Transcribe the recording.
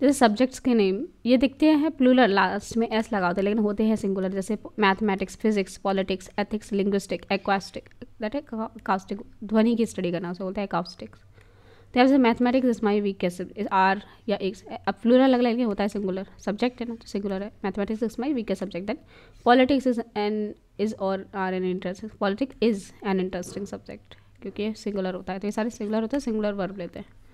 जैसे सब्जेक्ट्स के नेम ये दिखते हैं प्लूलर लास्ट में एस लगा होते हैं लेकिन होते हैं सिंगुलर जैसे mathematics physics politics ethics linguistic acoustic that है कास्टिक ध्वनि की स्टडी करना उसे बोलते हैं एक्वास्टिक्स तो जैसे मैथमेटिक्स इज माई वीक कैसे आर या एक्स अब प्लूलर लग लेकिन होता है सिंगुलर सब्जेक्ट है ना तो सिंगुलर है mathematics is my weak subject then politics is an is और are an interesting politics is an interesting subject क्योंकि सिंगुलर होता है तो ये सारे सिंगुलर होते हैं सिंगुलर वर्ब लेते हैं